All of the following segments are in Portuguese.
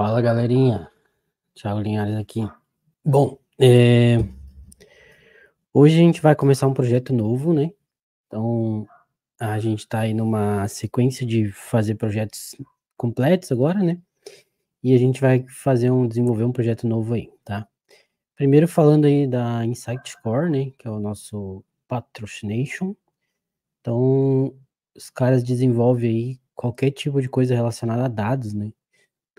Fala galerinha, Thiago Linhares aqui. Bom, é... hoje a gente vai começar um projeto novo, né? Então a gente está aí numa sequência de fazer projetos completos agora, né? E a gente vai fazer um desenvolver um projeto novo aí, tá? Primeiro falando aí da Insight Core, né? Que é o nosso patrocination. Então os caras desenvolvem aí qualquer tipo de coisa relacionada a dados, né?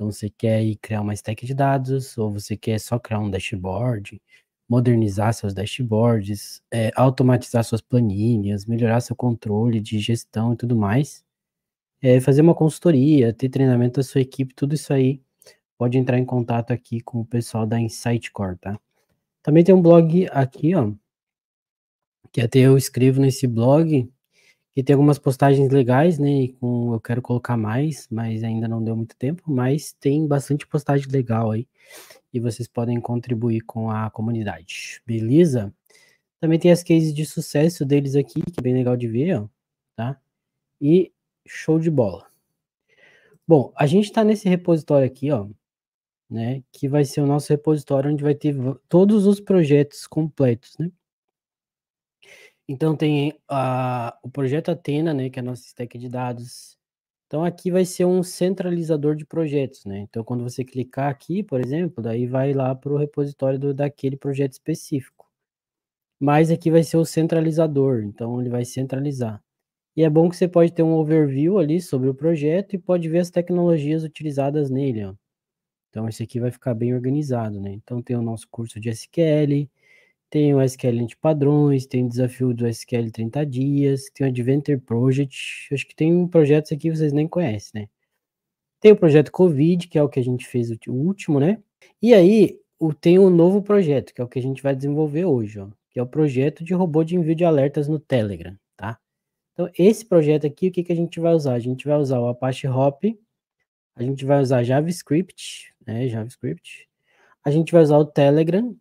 Então, você quer ir criar uma stack de dados, ou você quer só criar um dashboard, modernizar seus dashboards, é, automatizar suas planilhas, melhorar seu controle de gestão e tudo mais. É, fazer uma consultoria, ter treinamento da sua equipe, tudo isso aí pode entrar em contato aqui com o pessoal da Insight Core, tá? Também tem um blog aqui, ó, que até eu escrevo nesse blog, que tem algumas postagens legais, né? E com, eu quero colocar mais, mas ainda não deu muito tempo, mas tem bastante postagem legal aí. E vocês podem contribuir com a comunidade. Beleza? Também tem as cases de sucesso deles aqui, que é bem legal de ver, ó, tá? E show de bola. Bom, a gente está nesse repositório aqui, ó, né? Que vai ser o nosso repositório onde vai ter todos os projetos completos, né? Então tem a, o projeto Atena, né, que é a nossa stack de dados. Então aqui vai ser um centralizador de projetos, né? Então quando você clicar aqui, por exemplo, daí vai lá para o repositório do, daquele projeto específico. Mas aqui vai ser o centralizador, então ele vai centralizar. E é bom que você pode ter um overview ali sobre o projeto e pode ver as tecnologias utilizadas nele, ó. Então esse aqui vai ficar bem organizado, né? Então tem o nosso curso de SQL, tem o SQL de padrões, tem o desafio do SQL 30 dias, tem o Adventure Project, acho que tem projetos aqui que vocês nem conhecem, né? Tem o projeto Covid, que é o que a gente fez o último, né? E aí o, tem o um novo projeto, que é o que a gente vai desenvolver hoje, ó, que é o projeto de robô de envio de alertas no Telegram, tá? Então, esse projeto aqui, o que, que a gente vai usar? A gente vai usar o Apache Hop, a gente vai usar JavaScript, né, JavaScript. A gente vai usar o Telegram,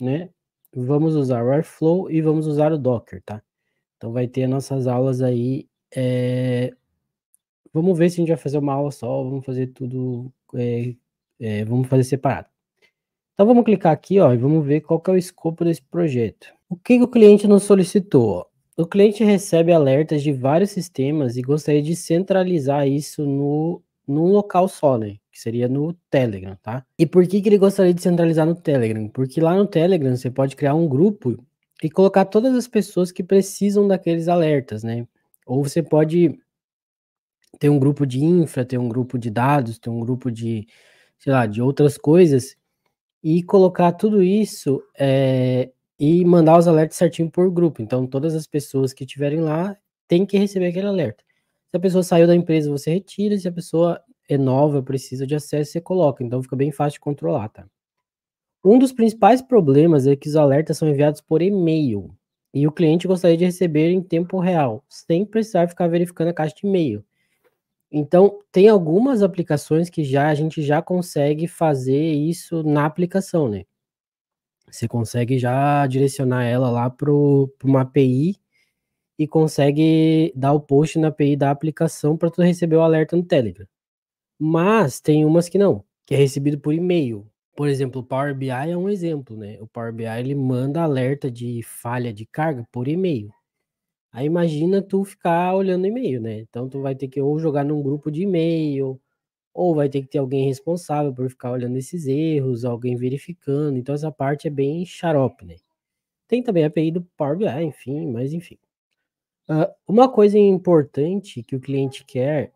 né? vamos usar o Airflow e vamos usar o Docker, tá? Então vai ter nossas aulas aí. É... Vamos ver se a gente vai fazer uma aula só, vamos fazer tudo, é, é, vamos fazer separado. Então vamos clicar aqui, ó, e vamos ver qual que é o escopo desse projeto. O que, que o cliente nos solicitou? O cliente recebe alertas de vários sistemas e gostaria de centralizar isso no num local só, né? que seria no Telegram, tá? E por que, que ele gostaria de centralizar no Telegram? Porque lá no Telegram você pode criar um grupo e colocar todas as pessoas que precisam daqueles alertas, né? Ou você pode ter um grupo de infra, ter um grupo de dados, ter um grupo de, sei lá, de outras coisas e colocar tudo isso é, e mandar os alertas certinho por grupo. Então, todas as pessoas que estiverem lá têm que receber aquele alerta. Se a pessoa saiu da empresa, você retira. Se a pessoa é nova, precisa de acesso, você coloca. Então fica bem fácil de controlar, tá? Um dos principais problemas é que os alertas são enviados por e-mail e o cliente gostaria de receber em tempo real, sem precisar ficar verificando a caixa de e-mail. Então, tem algumas aplicações que já a gente já consegue fazer isso na aplicação, né? Você consegue já direcionar ela lá para uma API e consegue dar o post na API da aplicação para tu receber o alerta no Telegram. Mas tem umas que não, que é recebido por e-mail. Por exemplo, o Power BI é um exemplo, né? O Power BI ele manda alerta de falha de carga por e-mail. Aí imagina tu ficar olhando e-mail, né? Então tu vai ter que ou jogar num grupo de e-mail, ou vai ter que ter alguém responsável por ficar olhando esses erros, alguém verificando. Então essa parte é bem xarope, né? Tem também a API do Power BI, enfim, mas enfim. Uh, uma coisa importante que o cliente quer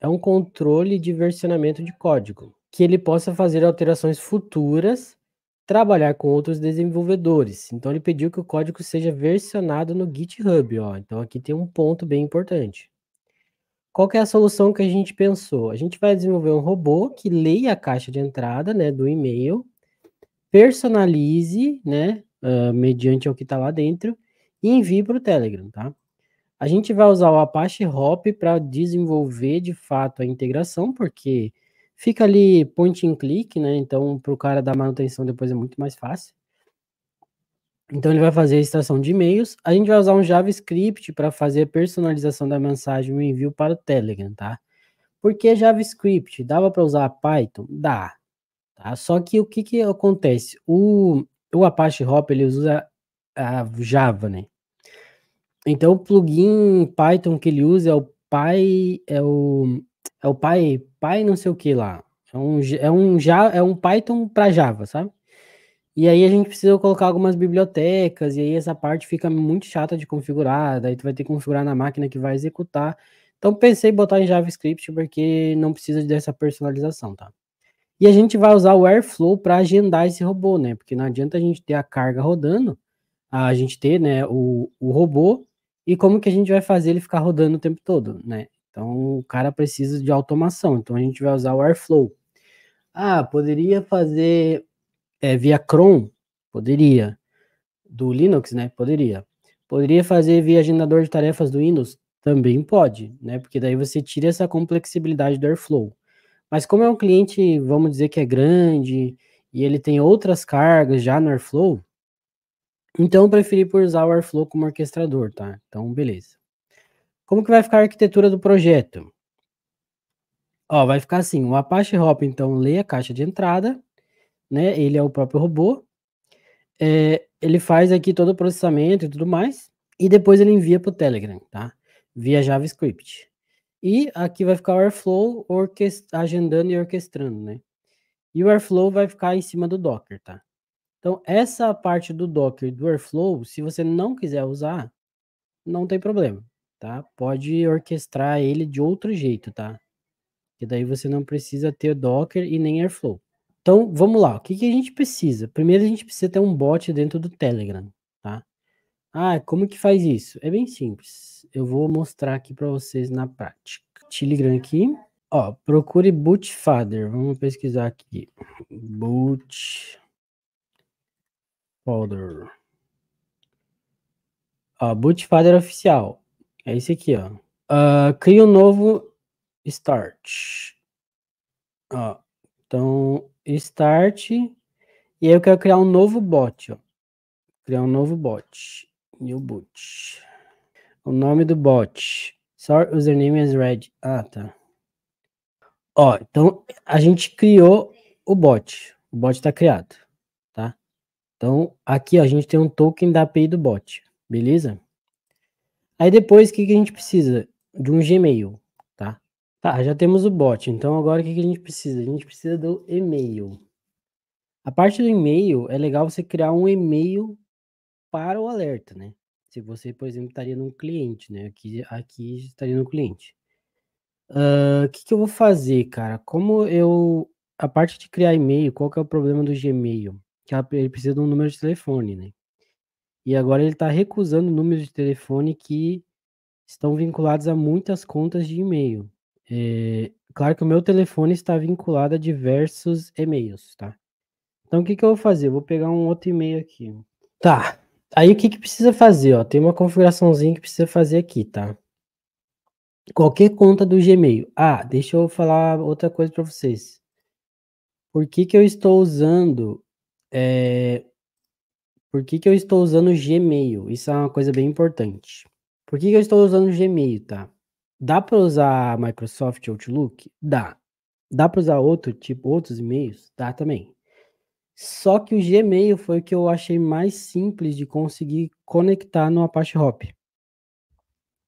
é um controle de versionamento de código, que ele possa fazer alterações futuras, trabalhar com outros desenvolvedores. Então ele pediu que o código seja versionado no GitHub, ó. Então aqui tem um ponto bem importante. Qual é a solução que a gente pensou? A gente vai desenvolver um robô que leia a caixa de entrada, né, do e-mail, personalize, né, uh, mediante o que está lá dentro e envie para o Telegram, tá? A gente vai usar o Apache Hop para desenvolver de fato a integração, porque fica ali point and click, né? Então, para o cara da manutenção depois é muito mais fácil. Então, ele vai fazer a extração de e-mails. A gente vai usar um JavaScript para fazer a personalização da mensagem e o envio para o Telegram, tá? Porque JavaScript? Dava para usar Python? Dá. Tá? Só que o que, que acontece? O, o Apache Hop ele usa a Java, né? Então o plugin Python que ele usa é o Py, é o é o Py, Py não sei o que lá. É um é um já é um Python para Java, sabe? E aí a gente precisa colocar algumas bibliotecas e aí essa parte fica muito chata de configurar, daí tu vai ter que configurar na máquina que vai executar. Então pensei em botar em JavaScript porque não precisa dessa personalização, tá? E a gente vai usar o Airflow para agendar esse robô, né? Porque não adianta a gente ter a carga rodando, a gente ter, né, o, o robô e como que a gente vai fazer ele ficar rodando o tempo todo, né? Então o cara precisa de automação, então a gente vai usar o Airflow. Ah, poderia fazer é, via Chrome? Poderia. Do Linux, né? Poderia. Poderia fazer via agendador de tarefas do Windows? Também pode, né? Porque daí você tira essa complexibilidade do Airflow. Mas como é um cliente, vamos dizer que é grande e ele tem outras cargas já no Airflow, então eu preferi por usar o Airflow como orquestrador, tá? Então, beleza. Como que vai ficar a arquitetura do projeto? Ó, vai ficar assim, o Apache Hop, então, lê a caixa de entrada, né? Ele é o próprio robô. É, ele faz aqui todo o processamento e tudo mais, e depois ele envia para o Telegram, tá? Via JavaScript. E aqui vai ficar o Airflow agendando e orquestrando, né? E o Airflow vai ficar em cima do Docker, tá? Então, essa parte do Docker, do Airflow, se você não quiser usar, não tem problema, tá? Pode orquestrar ele de outro jeito, tá? E daí você não precisa ter Docker e nem Airflow. Então, vamos lá. O que, que a gente precisa? Primeiro, a gente precisa ter um bot dentro do Telegram, tá? Ah, como que faz isso? É bem simples. Eu vou mostrar aqui para vocês na prática. Telegram aqui. Ó, procure Bootfather. Vamos pesquisar aqui. Boot Folder. Ó, ah, folder oficial. É esse aqui, ó. Uh, cria um novo start. Ó, então, start. E aí eu quero criar um novo bot, ó. Criar um novo bot. New boot. O nome do bot. Sort username as red. Ah, tá. Ó, então a gente criou o bot. O bot está criado. Então, aqui ó, a gente tem um token da API do bot, beleza? Aí depois, o que, que a gente precisa? De um Gmail, tá? Tá, já temos o bot, então agora o que, que a gente precisa? A gente precisa do e-mail. A parte do e-mail, é legal você criar um e-mail para o alerta, né? Se você, por exemplo, estaria num cliente, né? Aqui, aqui estaria no cliente. O uh, que, que eu vou fazer, cara? Como eu... A parte de criar e-mail, qual que é o problema do Gmail? que ele precisa de um número de telefone, né? E agora ele está recusando números de telefone que estão vinculados a muitas contas de e-mail. É, claro que o meu telefone está vinculado a diversos e-mails, tá? Então o que, que eu vou fazer? Eu vou pegar um outro e-mail aqui. Tá. Aí o que, que precisa fazer? Ó? Tem uma configuraçãozinha que precisa fazer aqui, tá? Qualquer conta do Gmail. Ah, deixa eu falar outra coisa para vocês. Por que, que eu estou usando é, por que, que eu estou usando Gmail? Isso é uma coisa bem importante. Por que, que eu estou usando Gmail, tá? Dá para usar Microsoft Outlook? Dá. Dá para usar outro tipo, outros e-mails? Dá também. Só que o Gmail foi o que eu achei mais simples de conseguir conectar no Apache Hop.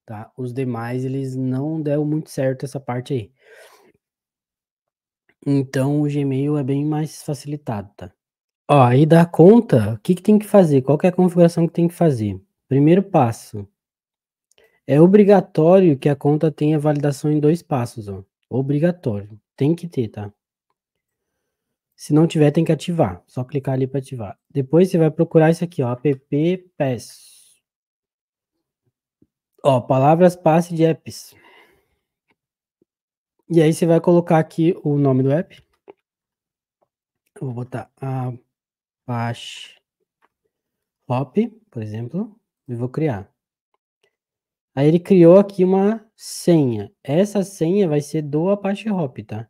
Tá? Os demais, eles não deram muito certo essa parte aí. Então, o Gmail é bem mais facilitado, tá? Ó, aí dá conta, o que, que tem que fazer? Qual que é a configuração que tem que fazer? Primeiro passo. É obrigatório que a conta tenha validação em dois passos, ó. Obrigatório. Tem que ter, tá? Se não tiver, tem que ativar. Só clicar ali para ativar. Depois você vai procurar isso aqui, ó. App PES. Ó, palavras passe de apps. E aí você vai colocar aqui o nome do app. Eu vou botar a. Ah, Apache hop, por exemplo, e vou criar. Aí ele criou aqui uma senha. Essa senha vai ser do Apache Hop, tá?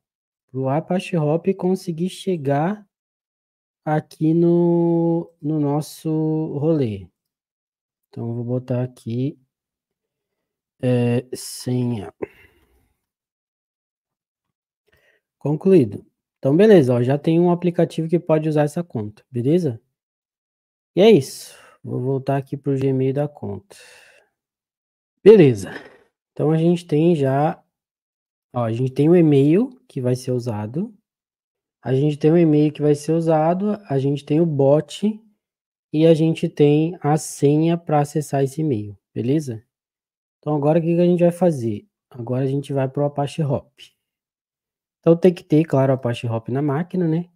Para o Apache Hop conseguir chegar aqui no, no nosso rolê. Então, vou botar aqui é, senha. Concluído. Então, beleza, ó, já tem um aplicativo que pode usar essa conta, beleza? E é isso. Vou voltar aqui para o Gmail da conta. Beleza. Então, a gente tem já... Ó, a gente tem o um e-mail que vai ser usado. A gente tem o um e-mail que vai ser usado. A gente tem o bot. E a gente tem a senha para acessar esse e-mail, beleza? Então, agora o que, que a gente vai fazer? Agora a gente vai para o Apache Hop. Então tem que ter, claro, a Apache Hop na máquina, né?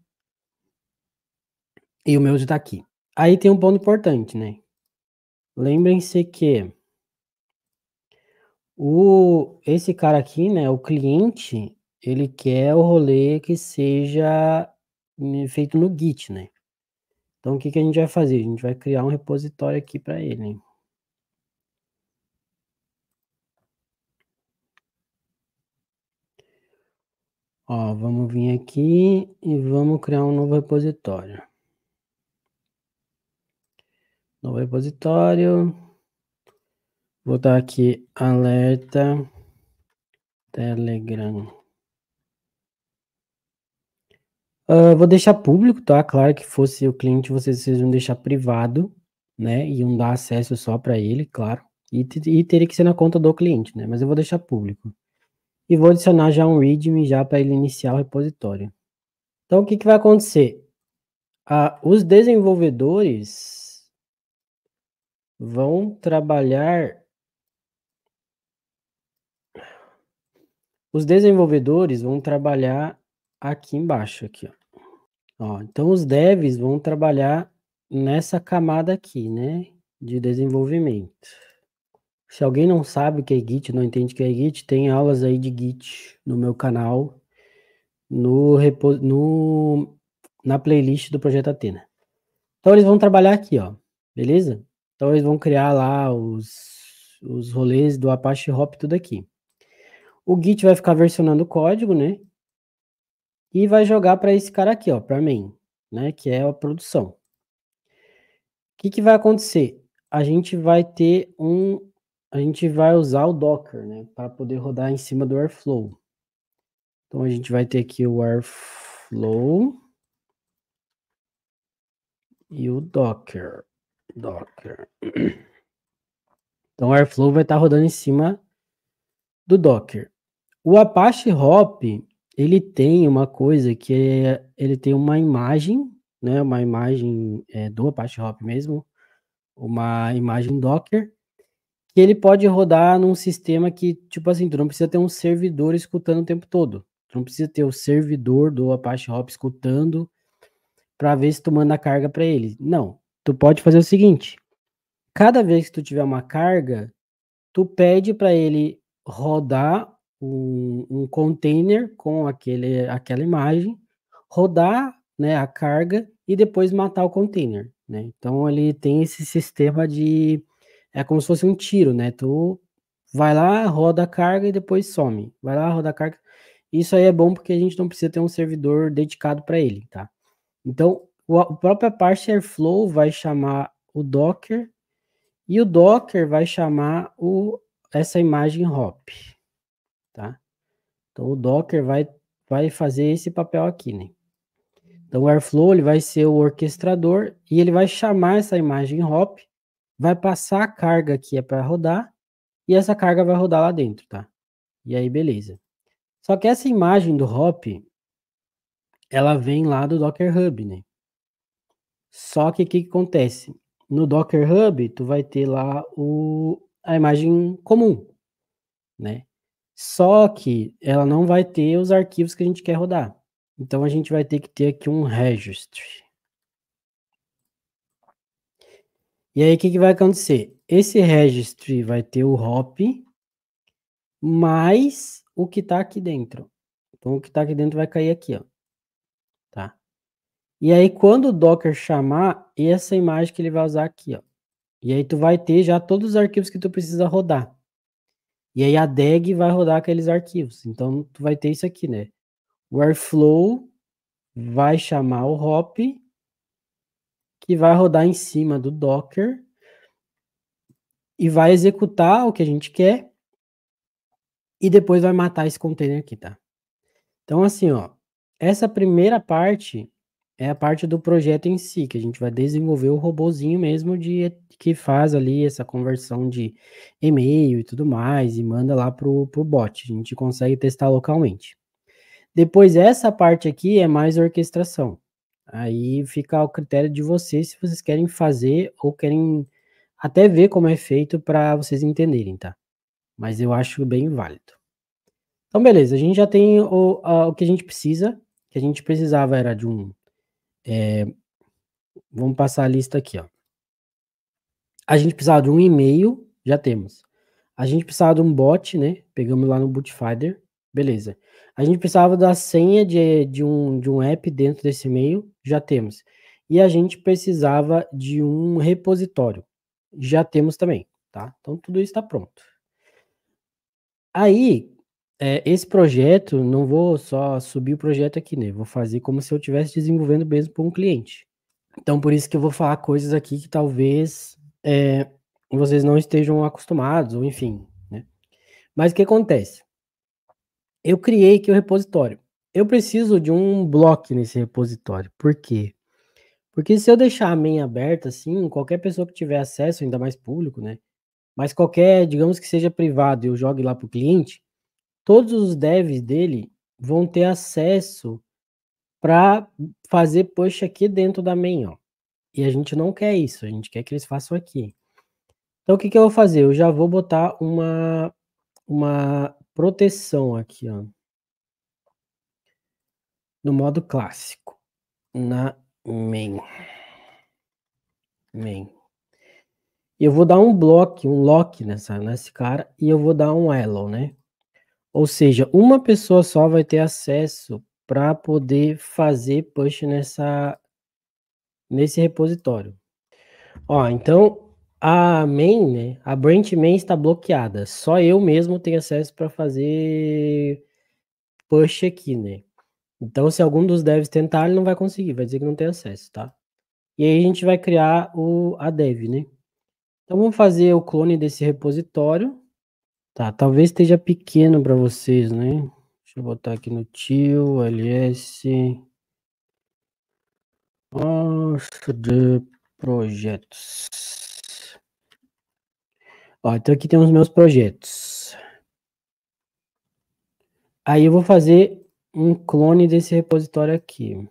E o meu está aqui. Aí tem um ponto importante, né? Lembrem-se que o esse cara aqui, né, o cliente, ele quer o rolê que seja hum, feito no Git, né? Então o que que a gente vai fazer? A gente vai criar um repositório aqui para ele. Ó, vamos vir aqui e vamos criar um novo repositório. Novo repositório. Vou dar aqui alerta Telegram. Uh, vou deixar público, tá? Claro que fosse o cliente, vocês, vocês deixar privado, né? Iam dar acesso só para ele, claro. E, e teria que ser na conta do cliente, né? Mas eu vou deixar público e vou adicionar já um readme já para ele iniciar o repositório. Então, o que, que vai acontecer? Ah, os desenvolvedores vão trabalhar... Os desenvolvedores vão trabalhar aqui embaixo, aqui, ó. Ó, então, os devs vão trabalhar nessa camada aqui, né, de desenvolvimento. Se alguém não sabe o que é Git, não entende o que é Git, tem aulas aí de Git no meu canal, no, no na playlist do Projeto Atena. Então eles vão trabalhar aqui, ó, beleza? Então eles vão criar lá os, os rolês do Apache Hop tudo aqui. O Git vai ficar versionando o código, né? E vai jogar para esse cara aqui, ó, para mim, né? Que é a produção. O que, que vai acontecer? A gente vai ter um a gente vai usar o Docker, né, para poder rodar em cima do Airflow. Então a gente vai ter aqui o Airflow e o Docker. Docker. Então o Airflow vai estar tá rodando em cima do Docker. O Apache Hop, ele tem uma coisa que é, ele tem uma imagem, né, uma imagem é, do Apache Hop mesmo, uma imagem Docker, que ele pode rodar num sistema que, tipo assim, tu não precisa ter um servidor escutando o tempo todo. Tu não precisa ter o servidor do Apache Hop escutando para ver se tu manda a carga para ele. Não, tu pode fazer o seguinte: cada vez que tu tiver uma carga, tu pede para ele rodar um, um, container com aquele, aquela imagem, rodar né, a carga e depois matar o container. Né? Então ele tem esse sistema de é como se fosse um tiro, né? Tu vai lá, roda a carga e depois some. Vai lá, roda a carga. Isso aí é bom porque a gente não precisa ter um servidor dedicado para ele, tá? Então, o, a própria Airflow vai chamar o Docker e o Docker vai chamar o, essa imagem hop, tá? Então, o Docker vai, vai fazer esse papel aqui, né? Então, o Airflow ele vai ser o orquestrador e ele vai chamar essa imagem hop vai passar a carga que é para rodar e essa carga vai rodar lá dentro, tá? E aí, beleza. Só que essa imagem do hop, ela vem lá do Docker Hub, né? Só que o que, que, acontece? No Docker Hub, tu vai ter lá o, a imagem comum, né? Só que ela não vai ter os arquivos que a gente quer rodar. Então, a gente vai ter que ter aqui um registry. E aí, o que, que vai acontecer? Esse registry vai ter o hop mais o que está aqui dentro. Então, o que está aqui dentro vai cair aqui, ó. Tá? E aí, quando o Docker chamar, essa imagem que ele vai usar aqui, ó. E aí, tu vai ter já todos os arquivos que tu precisa rodar. E aí, a DEG vai rodar aqueles arquivos. Então, tu vai ter isso aqui, né? O Airflow vai chamar o hop que vai rodar em cima do Docker e vai executar o que a gente quer e depois vai matar esse container aqui, tá? Então, assim, ó, essa primeira parte é a parte do projeto em si, que a gente vai desenvolver o robozinho mesmo de que faz ali essa conversão de e-mail e tudo mais e manda lá pro, pro bot. A gente consegue testar localmente. Depois essa parte aqui é mais orquestração. Aí fica ao critério de vocês se vocês querem fazer ou querem até ver como é feito para vocês entenderem, tá? Mas eu acho bem válido. Então, beleza, a gente já tem o, a, o que a gente precisa. O que a gente precisava era de um. É, vamos passar a lista aqui, ó. A gente precisava de um e-mail, já temos. A gente precisava de um bot, né? Pegamos lá no Bootfinder, beleza. A gente precisava da senha de, de, um, de um app dentro desse e-mail, já temos. E a gente precisava de um repositório, já temos também, tá? Então tudo isso está pronto. Aí, é, esse projeto, não vou só subir o projeto aqui, né? Vou fazer como se eu estivesse desenvolvendo mesmo para um cliente. Então por isso que eu vou falar coisas aqui que talvez é, vocês não estejam acostumados, ou enfim, né? Mas o que acontece? eu criei aqui o repositório. Eu preciso de um bloco nesse repositório. Por quê? Porque se eu deixar a main aberta assim, qualquer pessoa que tiver acesso, ainda mais público, né? Mas qualquer, digamos que seja privado, eu jogue lá para o cliente, todos os devs dele vão ter acesso para fazer push aqui dentro da main, ó. E a gente não quer isso, a gente quer que eles façam aqui. Então, o que, que eu vou fazer? Eu já vou botar uma, uma proteção aqui, ó. No modo clássico. Na main. Main. Eu vou dar um block, um lock nessa, nesse cara e eu vou dar um elo, né? Ou seja, uma pessoa só vai ter acesso para poder fazer push nessa nesse repositório. Ó, então a main, né, a branch main está bloqueada. Só eu mesmo tenho acesso para fazer push aqui, né? Então, se algum dos devs tentar, ele não vai conseguir, vai dizer que não tem acesso, tá? E aí a gente vai criar o, a dev, né? Então, vamos fazer o clone desse repositório. Tá, talvez esteja pequeno para vocês, né? Deixa eu botar aqui no tio, ls, de projetos. Ó, então aqui tem os meus projetos. Aí eu vou fazer um clone desse repositório aqui.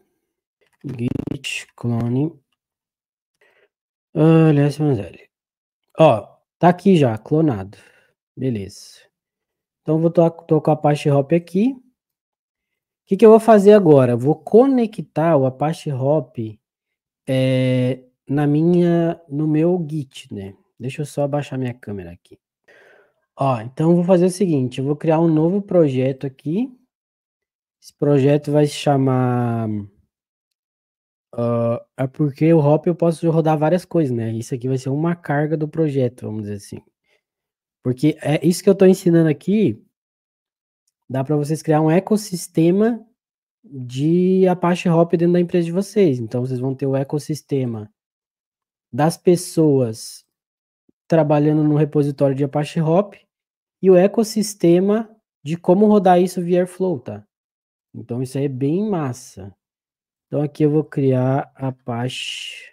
Git clone. Aliás, Ó, tá aqui já, clonado. Beleza. Então vou to com a Apache Hop aqui. O que, que eu vou fazer agora? Vou conectar o Apache Hop é, na minha, no meu Git, né? Deixa eu só abaixar minha câmera aqui. Ó, então vou fazer o seguinte, eu vou criar um novo projeto aqui. Esse projeto vai se chamar uh, é porque o Hop eu posso rodar várias coisas, né? Isso aqui vai ser uma carga do projeto, vamos dizer assim. Porque é isso que eu estou ensinando aqui. Dá para vocês criar um ecossistema de Apache Hop dentro da empresa de vocês. Então vocês vão ter o ecossistema das pessoas trabalhando no repositório de Apache Hop e o ecossistema de como rodar isso via Airflow, tá? Então isso aí é bem massa. Então aqui eu vou criar Apache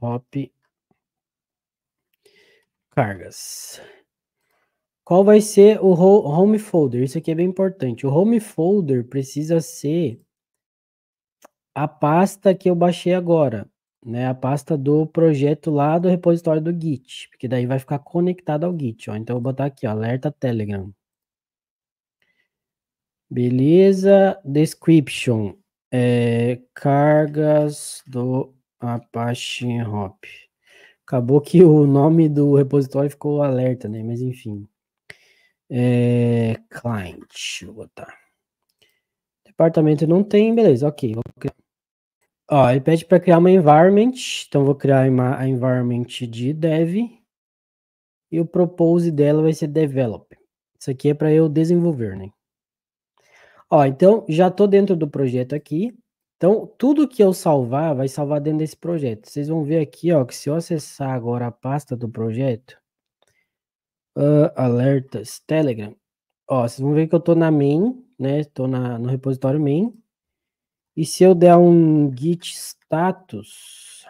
Hop cargas. Qual vai ser o home folder? Isso aqui é bem importante. O home folder precisa ser a pasta que eu baixei agora né, a pasta do projeto lá do repositório do Git, porque daí vai ficar conectado ao Git, ó. Então, eu vou botar aqui, ó, alerta Telegram. Beleza, description, é, cargas do Apache Hop. Acabou que o nome do repositório ficou alerta, né, mas enfim. É, client, vou botar. Departamento não tem, beleza, ok, vou criar. Ó, ele pede para criar uma environment, então vou criar uma, a environment de dev e o propose dela vai ser develop. Isso aqui é para eu desenvolver, né? Ó, então já estou dentro do projeto aqui. Então, tudo que eu salvar vai salvar dentro desse projeto. Vocês vão ver aqui, ó, que se eu acessar agora a pasta do projeto, uh, alertas, Telegram, ó, vocês vão ver que eu estou na main, né? Estou no repositório main. E se eu der um git status,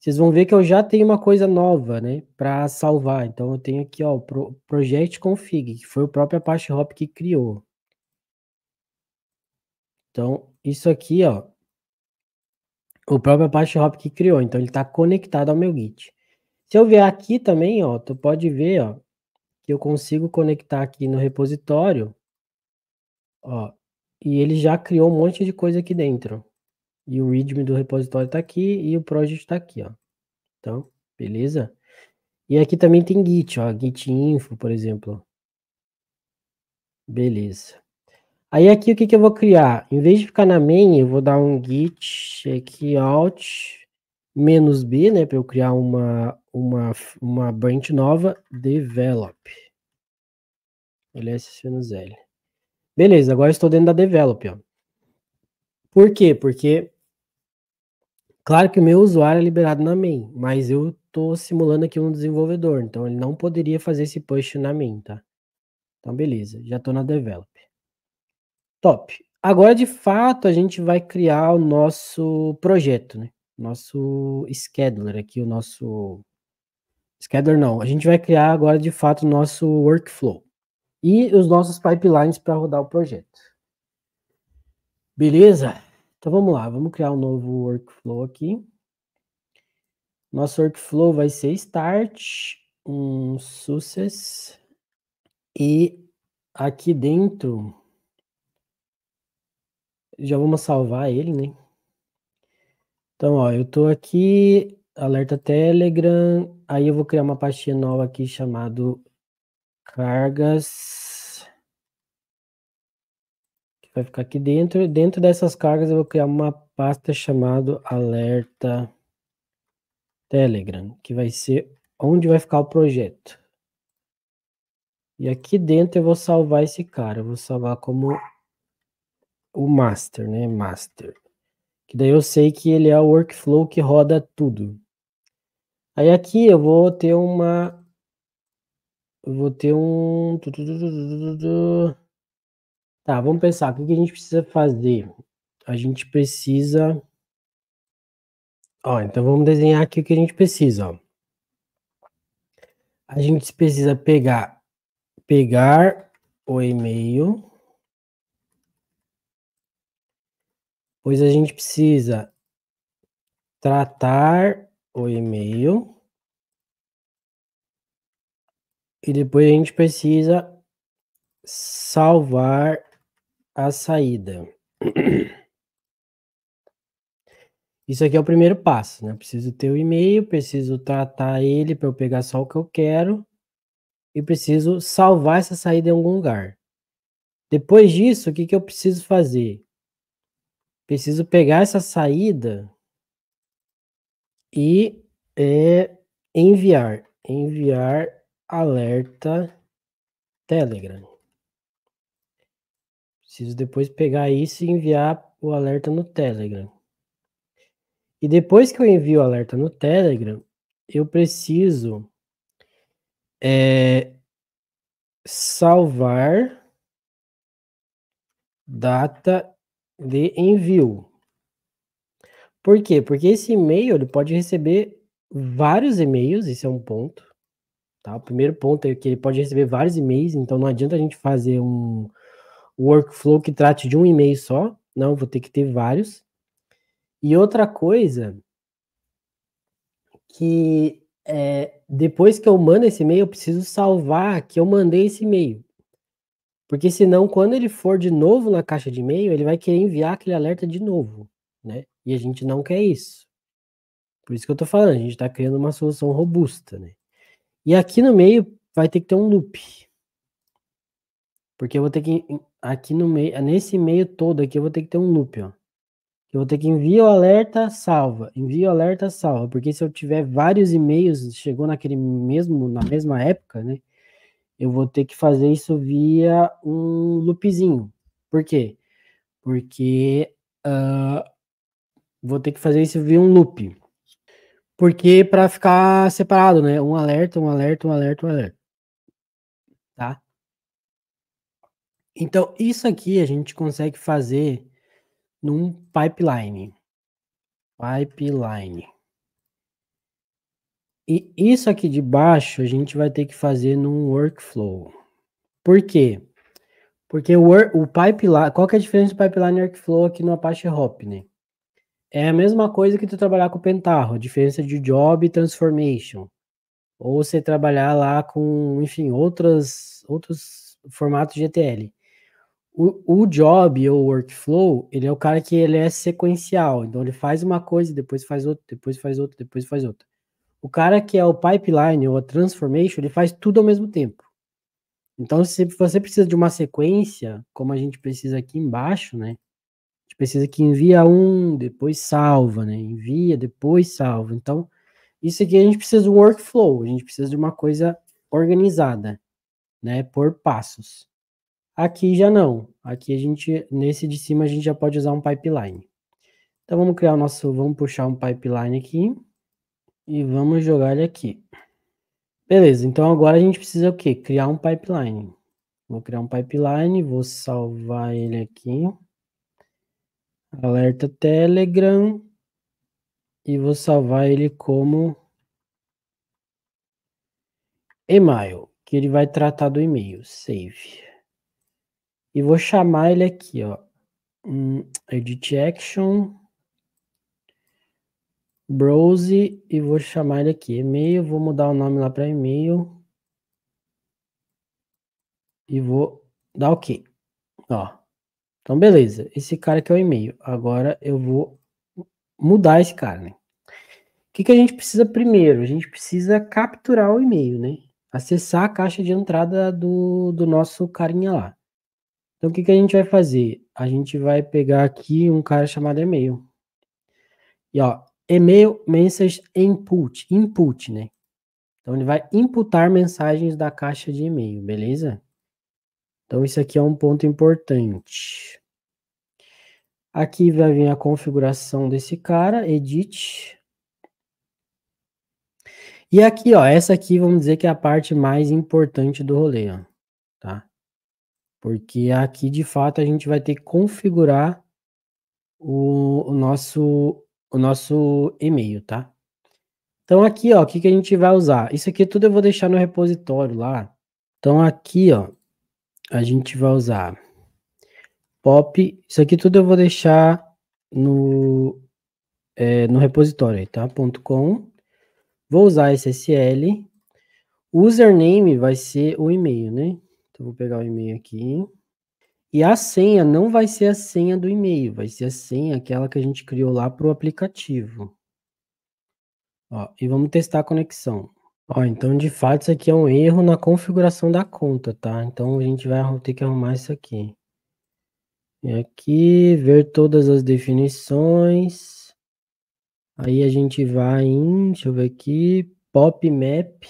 vocês vão ver que eu já tenho uma coisa nova, né, para salvar. Então eu tenho aqui, ó, o Pro project config, que foi o próprio Apache Hop que criou. Então, isso aqui, ó, o próprio Apache Hop que criou, então ele está conectado ao meu Git. Se eu vier aqui também, ó, tu pode ver, ó, que eu consigo conectar aqui no repositório, ó, e ele já criou um monte de coisa aqui dentro. E o readme do repositório está aqui e o project está aqui, ó. Então, beleza? E aqui também tem git, ó, git info, por exemplo. Beleza. Aí aqui o que, que eu vou criar? Em vez de ficar na main, eu vou dar um git aqui menos b, né, para eu criar uma uma uma branch nova develop. ls-l. Beleza, agora estou dentro da develop. Ó. Por quê? Porque, claro que o meu usuário é liberado na main, mas eu estou simulando aqui um desenvolvedor, então ele não poderia fazer esse push na main, tá? Então, beleza, já estou na develop. Top. Agora, de fato, a gente vai criar o nosso projeto, né? Nosso scheduler aqui, o nosso... Scheduler não, a gente vai criar agora, de fato, o nosso workflow e os nossos pipelines para rodar o projeto. Beleza? Então vamos lá, vamos criar um novo workflow aqui. Nosso workflow vai ser start, um success, e aqui dentro, já vamos salvar ele, né? Então, ó, eu tô aqui, alerta Telegram, aí eu vou criar uma pastinha nova aqui chamado Cargas. Que vai ficar aqui dentro. Dentro dessas cargas eu vou criar uma pasta chamado alerta Telegram, que vai ser onde vai ficar o projeto. E aqui dentro eu vou salvar esse cara, eu vou salvar como o master, né, master. Que daí eu sei que ele é o workflow que roda tudo. Aí aqui eu vou ter uma vou ter um. Tá, vamos pensar. O que a gente precisa fazer? A gente precisa. Ó, então vamos desenhar aqui o que a gente precisa. Ó. A gente precisa pegar, pegar o e-mail. Pois a gente precisa tratar o e-mail. E depois a gente precisa salvar a saída. Isso aqui é o primeiro passo, né? Preciso ter o e-mail, preciso tratar ele para eu pegar só o que eu quero e preciso salvar essa saída em algum lugar. Depois disso, o que, que eu preciso fazer? Preciso pegar essa saída e é, enviar. Enviar alerta Telegram. Preciso depois pegar isso e enviar o alerta no Telegram. E depois que eu envio o alerta no Telegram, eu preciso é, salvar data de envio. Por quê? Porque esse e-mail ele pode receber vários e-mails, isso é um ponto. Tá? O primeiro ponto é que ele pode receber vários e-mails, então não adianta a gente fazer um workflow que trate de um e-mail só. Não, vou ter que ter vários. E outra coisa que é, depois que eu mando esse e-mail, eu preciso salvar que eu mandei esse e-mail. Porque senão, quando ele for de novo na caixa de e-mail, ele vai querer enviar aquele alerta de novo, né? E a gente não quer isso. Por isso que eu estou falando, a gente está criando uma solução robusta, né? E aqui no meio vai ter que ter um loop. Porque eu vou ter que aqui no meio, nesse meio todo aqui eu vou ter que ter um loop, ó. Eu vou ter que enviar o alerta, salva, envio alerta, salva, porque se eu tiver vários e-mails chegou naquele mesmo na mesma época, né? Eu vou ter que fazer isso via um loopzinho. Por quê? Porque uh, vou ter que fazer isso via um loop. Porque para ficar separado, né? Um alerta, um alerta, um alerta, um alerta. Tá? Então, isso aqui a gente consegue fazer num pipeline. Pipeline. E isso aqui de baixo a gente vai ter que fazer num workflow. Por quê? Porque o, o pipeline, qual que é a diferença do pipeline e workflow aqui no Apache Hop, né? é a mesma coisa que tu trabalhar com o Pentaho, a diferença de job e transformation. Ou você trabalhar lá com, enfim, outras, outros formatos de ETL. O, o job ou workflow, ele é o cara que ele é sequencial. Então ele faz uma coisa, depois faz outra, depois faz outra, depois faz outra. O cara que é o pipeline ou a transformation, ele faz tudo ao mesmo tempo. Então se você precisa de uma sequência, como a gente precisa aqui embaixo, né? gente precisa que envia um, depois salva, né? Envia, depois salva. Então, isso aqui a gente precisa de um workflow, a gente precisa de uma coisa organizada, né? Por passos. Aqui já não. Aqui a gente, nesse de cima, a gente já pode usar um pipeline. Então, vamos criar o nosso, vamos puxar um pipeline aqui e vamos jogar ele aqui. Beleza, então agora a gente precisa o quê? Criar um pipeline. Vou criar um pipeline, vou salvar ele aqui. Alerta Telegram. E vou salvar ele como e-mail, que ele vai tratar do e-mail. Save. E vou chamar ele aqui, ó. Um, edit action. Browse. E vou chamar ele aqui. E-mail. Vou mudar o nome lá para e-mail. E vou dar OK. Ó. Então, beleza. Esse cara aqui é o e-mail. Agora eu vou mudar esse cara, né? O que, que a gente precisa primeiro? A gente precisa capturar o e-mail, né? Acessar a caixa de entrada do, do nosso carinha lá. Então, o que, que a gente vai fazer? A gente vai pegar aqui um cara chamado e-mail. E, ó, e-mail message input, input, né? Então, ele vai imputar mensagens da caixa de e-mail, beleza? Então, isso aqui é um ponto importante. Aqui vai vir a configuração desse cara, edit. E aqui, ó, essa aqui vamos dizer que é a parte mais importante do rolê, ó, tá? Porque aqui, de fato, a gente vai ter que configurar o, o nosso, o nosso e-mail, tá? Então, aqui, ó, o que, que a gente vai usar? Isso aqui tudo eu vou deixar no repositório lá. Então, aqui, ó, a gente vai usar pop. Isso aqui tudo eu vou deixar no, é, no repositório, tá? Ponto .com. Vou usar SSL. username vai ser o e-mail, né? Então, vou pegar o e-mail aqui. E a senha não vai ser a senha do e-mail, vai ser a senha aquela que a gente criou lá para o aplicativo. Ó, e vamos testar a conexão. Ó, então de fato isso aqui é um erro na configuração da conta, tá? Então a gente vai ter que arrumar isso aqui. E aqui, ver todas as definições. Aí a gente vai em, deixa eu ver aqui, pop map.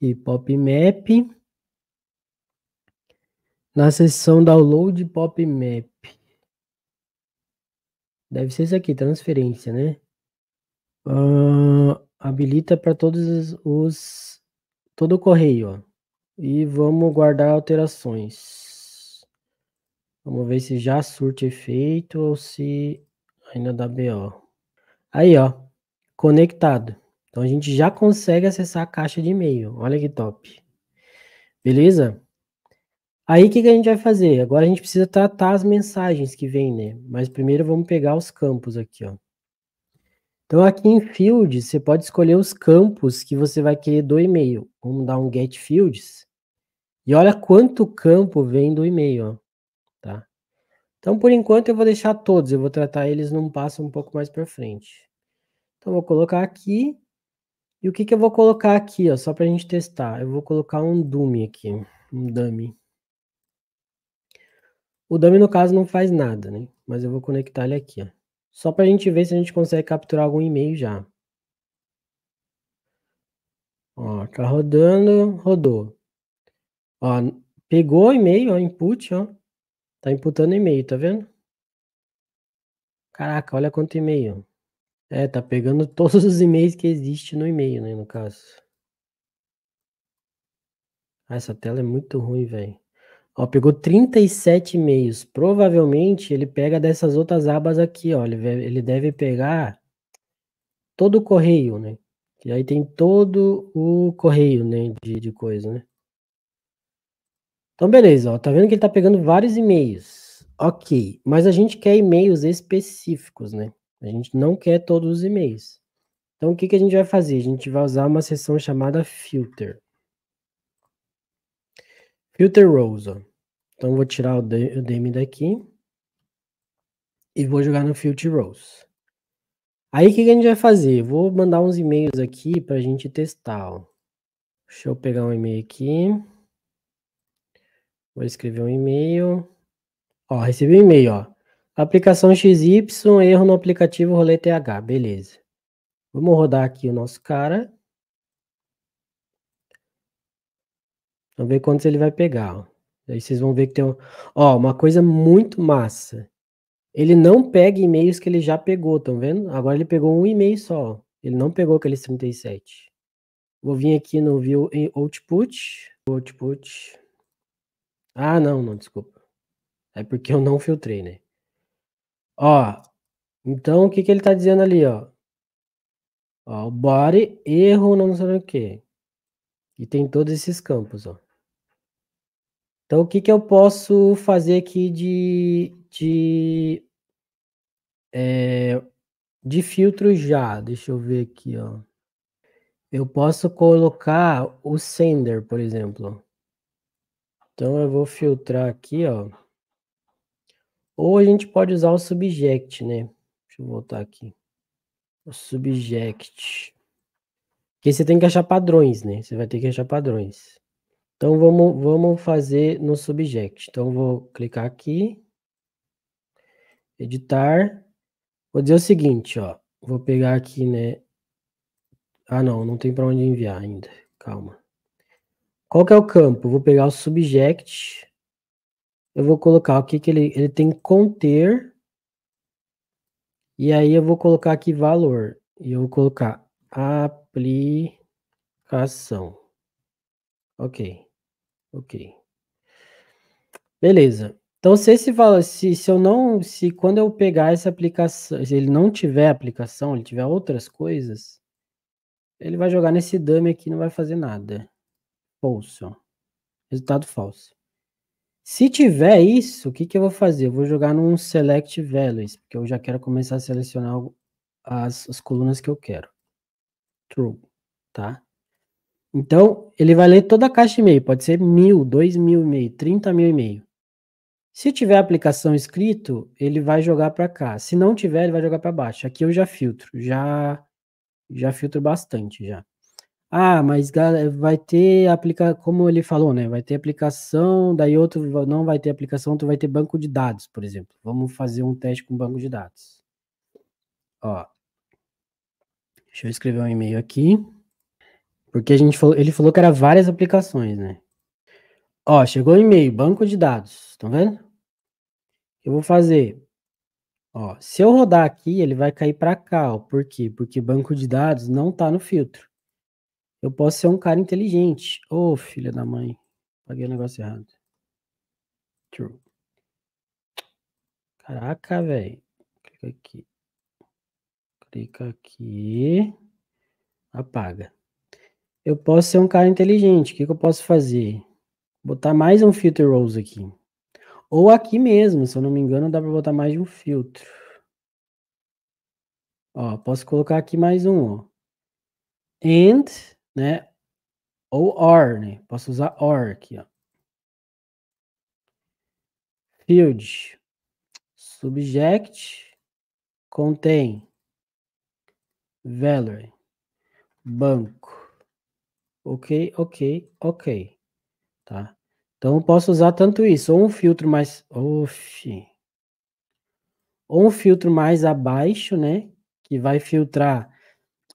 E pop map. Na seção download pop map. Deve ser isso aqui, transferência, né? Uh, habilita para todos os todo o correio, ó. E vamos guardar alterações. Vamos ver se já surte efeito ou se ainda dá BO. Aí, ó, conectado. Então a gente já consegue acessar a caixa de e-mail. Olha que top. Beleza? Aí o que, que a gente vai fazer? Agora a gente precisa tratar as mensagens que vem, né? Mas primeiro vamos pegar os campos aqui, ó. Então, aqui em Fields você pode escolher os campos que você vai querer do e-mail. Vamos dar um get fields. E olha quanto campo vem do e-mail, tá? Então, por enquanto, eu vou deixar todos. Eu vou tratar eles num passo um pouco mais para frente. Então, vou colocar aqui. E o que, que eu vou colocar aqui, ó, só para a gente testar? Eu vou colocar um dummy aqui, um dummy. O dummy, no caso, não faz nada, né? Mas eu vou conectar ele aqui, ó. Só para a gente ver se a gente consegue capturar algum e-mail já. Ó, tá rodando, rodou. Ó, pegou o e-mail, ó, input, ó. Tá imputando e-mail, tá vendo? Caraca, olha quanto e-mail. É, tá pegando todos os e-mails que existe no e-mail, né, no caso. Ah, essa tela é muito ruim, velho. Ó, pegou 37 meios. Provavelmente ele pega dessas outras abas aqui, ó. Ele deve pegar todo o correio, né? E aí tem todo o correio, né? De, de coisa, né? Então, beleza, ó. Tá vendo que ele tá pegando vários e-mails. Ok, mas a gente quer e-mails específicos, né? A gente não quer todos os e-mails. Então, o que, que a gente vai fazer? A gente vai usar uma seção chamada filter. Filter Rosa. Então vou tirar o Demi daqui e vou jogar no Filter Rose. Aí o que, que, a gente vai fazer? Vou mandar uns e-mails aqui para a gente testar. Ó. Deixa eu pegar um e-mail aqui. Vou escrever um e-mail. Ó, recebi um e-mail, ó. Aplicação XY, erro no aplicativo rolê TH. Beleza. Vamos rodar aqui o nosso cara. Vamos ver quantos ele vai pegar. Ó. Aí vocês vão ver que tem um... ó, uma coisa muito massa. Ele não pega e-mails que ele já pegou, estão vendo? Agora ele pegou um e-mail só. Ele não pegou aqueles 37. Vou vir aqui no view em output. Output. Ah, não, não, desculpa. É porque eu não filtrei, né? Ó, então o que, que ele está dizendo ali, ó? Ó, o body, erro, não sei o que. E tem todos esses campos, ó. Então, o que, que eu posso fazer aqui de, de, é, de filtro já? Deixa eu ver aqui, ó. Eu posso colocar o sender, por exemplo. Então, eu vou filtrar aqui, ó. Ou a gente pode usar o subject, né? Deixa eu voltar aqui. O subject. Porque você tem que achar padrões, né? Você vai ter que achar padrões. Então, vamos, vamos fazer no subject. Então, vou clicar aqui, editar. Vou dizer o seguinte, ó. Vou pegar aqui, né? Ah, não, não tem para onde enviar ainda. Calma. Qual que é o campo? Vou pegar o subject. Eu vou colocar o que que ele, ele tem conter. E aí eu vou colocar aqui valor. E eu vou colocar aplicação. Ok. Ok. Beleza. Então, se esse valor, se, se eu não, se quando eu pegar essa aplicação, se ele não tiver aplicação, ele tiver outras coisas, ele vai jogar nesse dummy aqui não vai fazer nada. Falso. Resultado falso. Se tiver isso, o que, que eu vou fazer? Eu vou jogar num select values, porque eu já quero começar a selecionar as, as colunas que eu quero. True, tá? Então, ele vai ler toda a caixa de e-mail, pode ser mil, dois mil e-mail, trinta mil e-mail. Se tiver aplicação escrito, ele vai jogar para cá. Se não tiver, ele vai jogar para baixo. Aqui eu já filtro, já já filtro bastante já. Ah, mas vai ter aplicação, como ele falou, né? Vai ter aplicação, daí outro não vai ter aplicação, outro vai ter banco de dados, por exemplo. Vamos fazer um teste com banco de dados. Ó. Deixa eu escrever um e-mail aqui. Porque a gente falou, ele falou que era várias aplicações, né? Ó, chegou um e-mail, banco de dados, estão vendo? Eu vou fazer. Ó, se eu rodar aqui, ele vai cair para cá, ó. Por quê? Porque banco de dados não tá no filtro. Eu posso ser um cara inteligente. Ô, oh, filha da mãe. Paguei o negócio errado. True. Caraca, velho. Clica aqui. Clica aqui. Apaga. Eu posso ser um cara inteligente. O que, que eu posso fazer? Botar mais um filter rose aqui. Ou aqui mesmo, se eu não me engano, dá para botar mais de um filtro. Ó, posso colocar aqui mais um, ó. And, né? Ou or, né? Posso usar or aqui, ó. Field. Subject. Contém. Valor. Banco ok, ok, ok. Tá? Então eu posso usar tanto isso, ou um filtro mais. Oxi. Ou um filtro mais abaixo, né? Que vai filtrar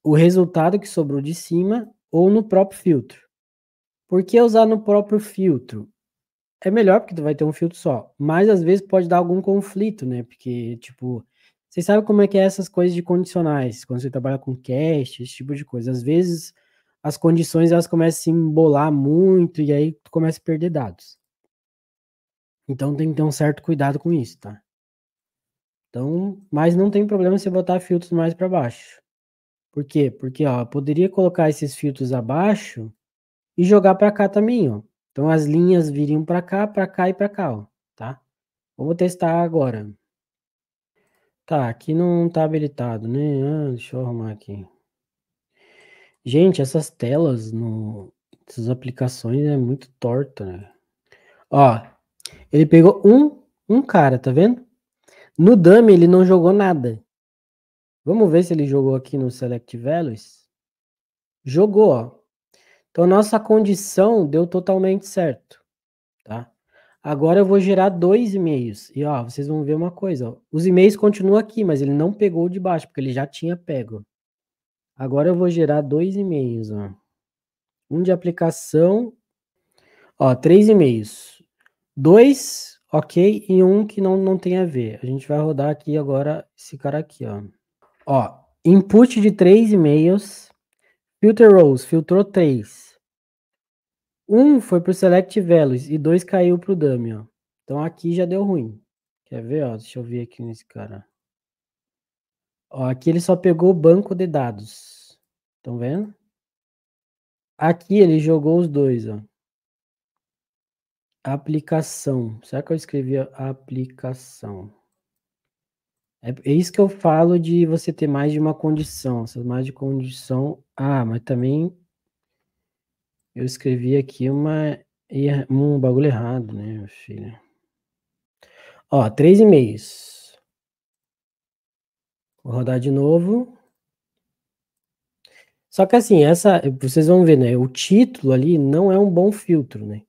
o resultado que sobrou de cima, ou no próprio filtro. Por que usar no próprio filtro? É melhor porque tu vai ter um filtro só, mas às vezes pode dar algum conflito, né? Porque, tipo, você sabe como é que é essas coisas de condicionais, quando você trabalha com cast, esse tipo de coisa. Às vezes as condições elas começam a se embolar muito e aí tu começa a perder dados. Então tem que ter um certo cuidado com isso, tá? Então, mas não tem problema você botar filtros mais para baixo. Por quê? Porque ó, poderia colocar esses filtros abaixo e jogar para cá também, ó. Então as linhas viriam para cá, para cá e para cá, ó, tá? Vou testar agora. Tá, aqui não tá habilitado, né? Ah, deixa eu arrumar aqui. Gente, essas telas no essas aplicações é muito torta, né? Ó, ele pegou um um cara, tá vendo? No dummy ele não jogou nada. Vamos ver se ele jogou aqui no select values. Jogou, ó. Então nossa condição deu totalmente certo, tá? Agora eu vou gerar dois e-mails. E ó, vocês vão ver uma coisa, ó. Os e-mails continuam aqui, mas ele não pegou o de baixo, porque ele já tinha pego. Agora eu vou gerar dois e-mails, ó. Um de aplicação, ó, três e-mails. Dois, ok, e um que não, não tem a ver. A gente vai rodar aqui agora esse cara aqui, ó. Ó, input de três e-mails. Filter rows, filtrou três. Um foi para o select values e dois caiu para o dummy, ó. Então aqui já deu ruim. Quer ver, ó? Deixa eu ver aqui nesse cara. Ó, aqui ele só pegou o banco de dados. Estão vendo? Aqui ele jogou os dois, ó. Aplicação. Será que eu escrevi aplicação? É, é isso que eu falo de você ter mais de uma condição. Essas mais de condição. Ah, mas também eu escrevi aqui uma um bagulho errado, né, meu filho? Ó, três e-mails. Vou rodar de novo. Só que assim, essa, vocês vão ver, né? O título ali não é um bom filtro, né?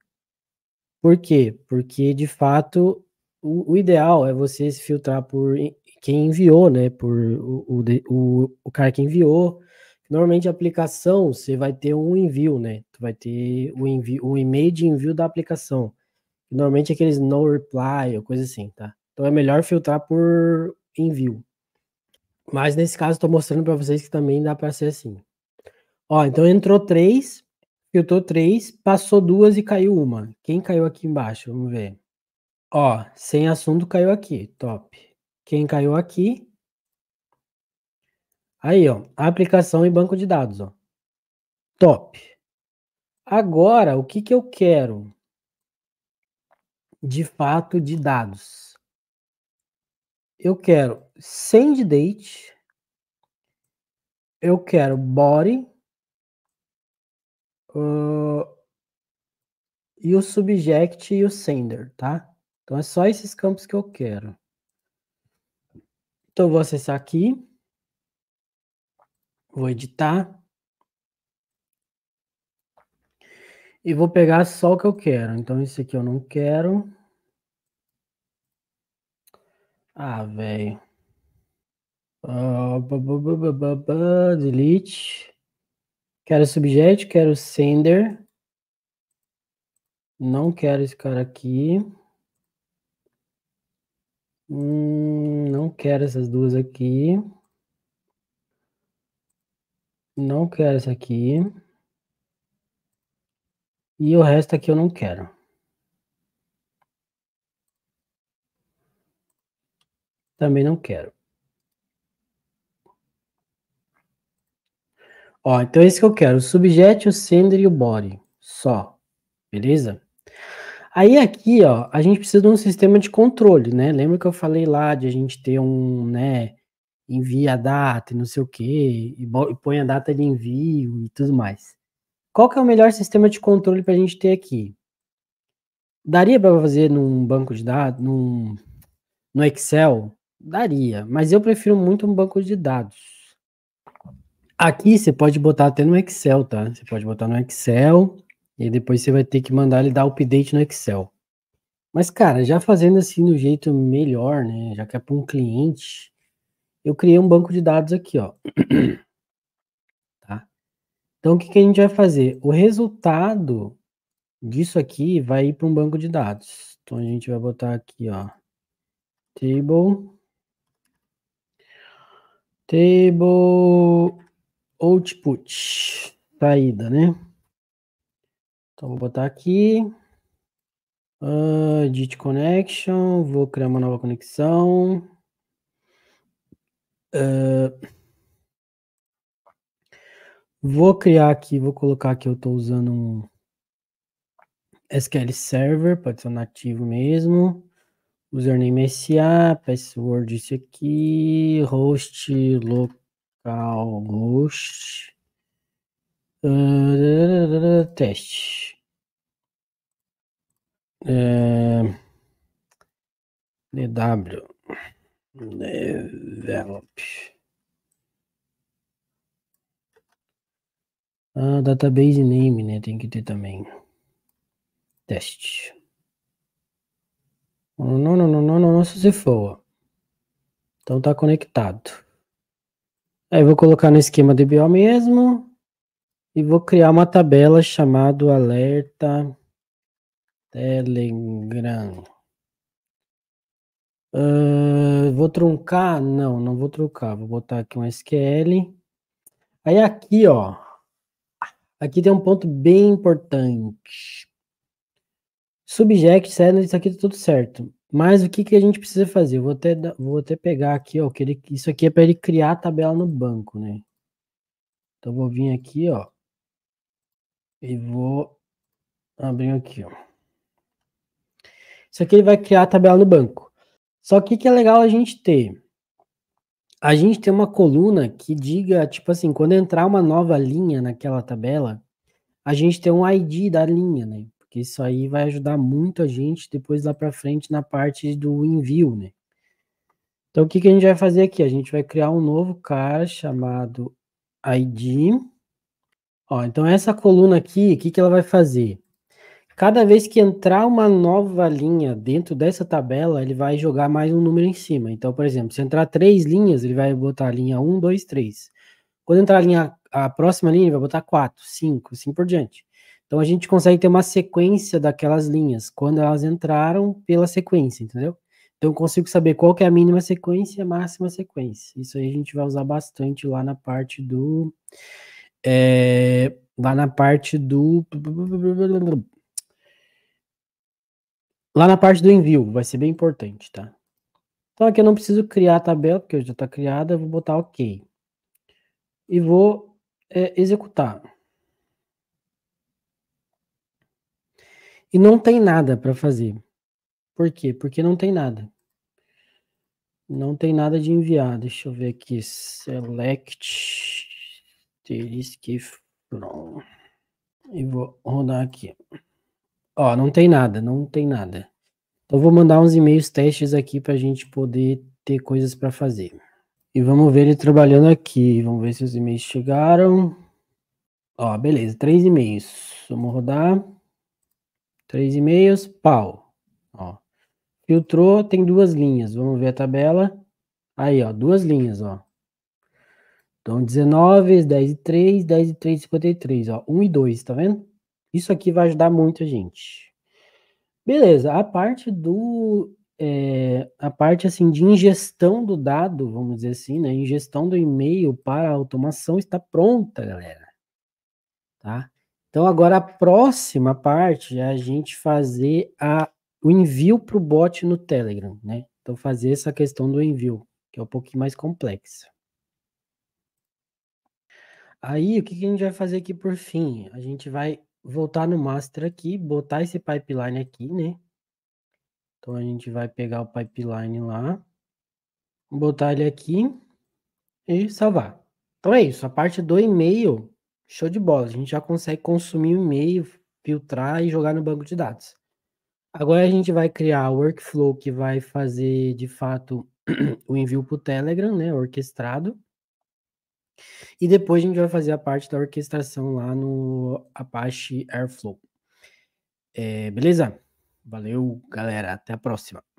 Por quê? Porque de fato o, o ideal é você se filtrar por quem enviou, né? Por o, o, o, cara que enviou. Normalmente a aplicação você vai ter um envio, né? Tu vai ter o envio, o e-mail de envio da aplicação. Normalmente é aqueles no reply ou coisa assim, tá? Então é melhor filtrar por envio. Mas nesse caso, estou mostrando para vocês que também dá para ser assim. Ó, então entrou três, filtrou três, passou duas e caiu uma. Quem caiu aqui embaixo? Vamos ver. Ó, sem assunto caiu aqui, top. Quem caiu aqui? Aí, ó, aplicação e banco de dados, ó. Top. Agora, o que que eu quero? De fato, de dados eu quero send date, eu quero body uh, e o subject e o sender, tá? Então é só esses campos que eu quero. Então eu vou acessar aqui, vou editar e vou pegar só o que eu quero. Então esse aqui eu não quero. Ah, velho. Uh, delete. Quero subject, quero sender. Não quero esse cara aqui. Hum, não quero essas duas aqui. Não quero essa aqui. E o resto aqui eu não quero. Também não quero. Ó, então é isso que eu quero. O subjet, o sender e o body. Só. Beleza? Aí aqui, ó, a gente precisa de um sistema de controle, né? Lembra que eu falei lá de a gente ter um, né, envia a data e não sei o quê, e, e põe a data de envio e tudo mais. Qual que é o melhor sistema de controle para a gente ter aqui? Daria para fazer num banco de dados, num no Excel, Daria, mas eu prefiro muito um banco de dados. Aqui você pode botar até no Excel, tá? Você pode botar no Excel e depois você vai ter que mandar ele dar update no Excel. Mas, cara, já fazendo assim do jeito melhor, né? Já que é para um cliente, eu criei um banco de dados aqui, ó. tá? Então, o que, que a gente vai fazer? O resultado disso aqui vai ir para um banco de dados. Então, a gente vai botar aqui, ó. Table Table output, saída, tá tá, né? Então, vou botar aqui. Uh, edit connection, vou criar uma nova conexão. Uh, vou criar aqui, vou colocar que eu estou usando um SQL Server, pode ser nativo mesmo. Username é SA, password isso é aqui, host local host. Uh, teste. Uh, ah, DW develop. Ah, database name, né? Tem que ter também. Teste. Não, não, não, não, não, se for. Então tá conectado. Aí vou colocar no esquema de DBO mesmo e vou criar uma tabela chamada alerta Telegram. Uh, vou truncar? Não, não vou truncar. Vou botar aqui um SQL. Aí aqui, ó. Aqui tem um ponto bem importante. Subject, certo né, isso aqui tá tudo certo. Mas o que, que a gente precisa fazer? Eu vou até, vou até pegar aqui, ó, que ele, isso aqui é para ele criar a tabela no banco, né? Então vou vir aqui, ó, e vou abrir aqui, ó. Isso aqui ele vai criar a tabela no banco. Só que o que é legal a gente ter? A gente tem uma coluna que diga, tipo assim, quando entrar uma nova linha naquela tabela, a gente tem um ID da linha, né? isso aí vai ajudar muito a gente depois lá para frente na parte do envio, né? Então, o que, que a gente vai fazer aqui? A gente vai criar um novo cara chamado ID. Ó, então, essa coluna aqui, o que, que ela vai fazer? Cada vez que entrar uma nova linha dentro dessa tabela, ele vai jogar mais um número em cima. Então, por exemplo, se entrar três linhas, ele vai botar a linha 1, 2, 3. Quando entrar a, linha, a próxima linha, ele vai botar 4, 5, assim por diante. Então a gente consegue ter uma sequência daquelas linhas, quando elas entraram pela sequência, entendeu? Então eu consigo saber qual é a mínima sequência e a máxima sequência. Isso aí a gente vai usar bastante lá na parte do. É, lá na parte do. Lá na parte do envio, vai ser bem importante, tá? Então aqui eu não preciso criar a tabela, porque já está criada, eu vou botar OK. E vou é, executar. e não tem nada para fazer. Por quê? Porque não tem nada. Não tem nada de enviar. Deixa eu ver aqui. Select que from. E vou rodar aqui. Ó, não tem nada, não tem nada. Então vou mandar uns e-mails testes aqui para a gente poder ter coisas para fazer. E vamos ver ele trabalhando aqui. Vamos ver se os e-mails chegaram. Ó, beleza, três e-mails. Vamos rodar. Três e meios, pau. Ó. Filtrou, tem duas linhas. Vamos ver a tabela. Aí, ó, duas linhas, ó. Então, 19, 10 e 3, 10 e 3, 53, ó. 1 e 2, tá vendo? Isso aqui vai ajudar muito a gente. Beleza, a parte do... É, a parte, assim, de ingestão do dado, vamos dizer assim, né? Ingestão do e-mail para automação está pronta, galera. Tá? Então, agora a próxima parte é a gente fazer a, o envio para o bot no Telegram, né? Então, fazer essa questão do envio, que é um pouquinho mais complexa. Aí, o que, que a gente vai fazer aqui por fim? A gente vai voltar no master aqui, botar esse pipeline aqui, né? Então, a gente vai pegar o pipeline lá, botar ele aqui e salvar. Então, é isso. A parte do e-mail show de bola. A gente já consegue consumir o e-mail, filtrar e jogar no banco de dados. Agora a gente vai criar o workflow que vai fazer de fato o envio para o Telegram, né? Orquestrado. E depois a gente vai fazer a parte da orquestração lá no Apache Airflow. É, beleza? Valeu, galera. Até a próxima.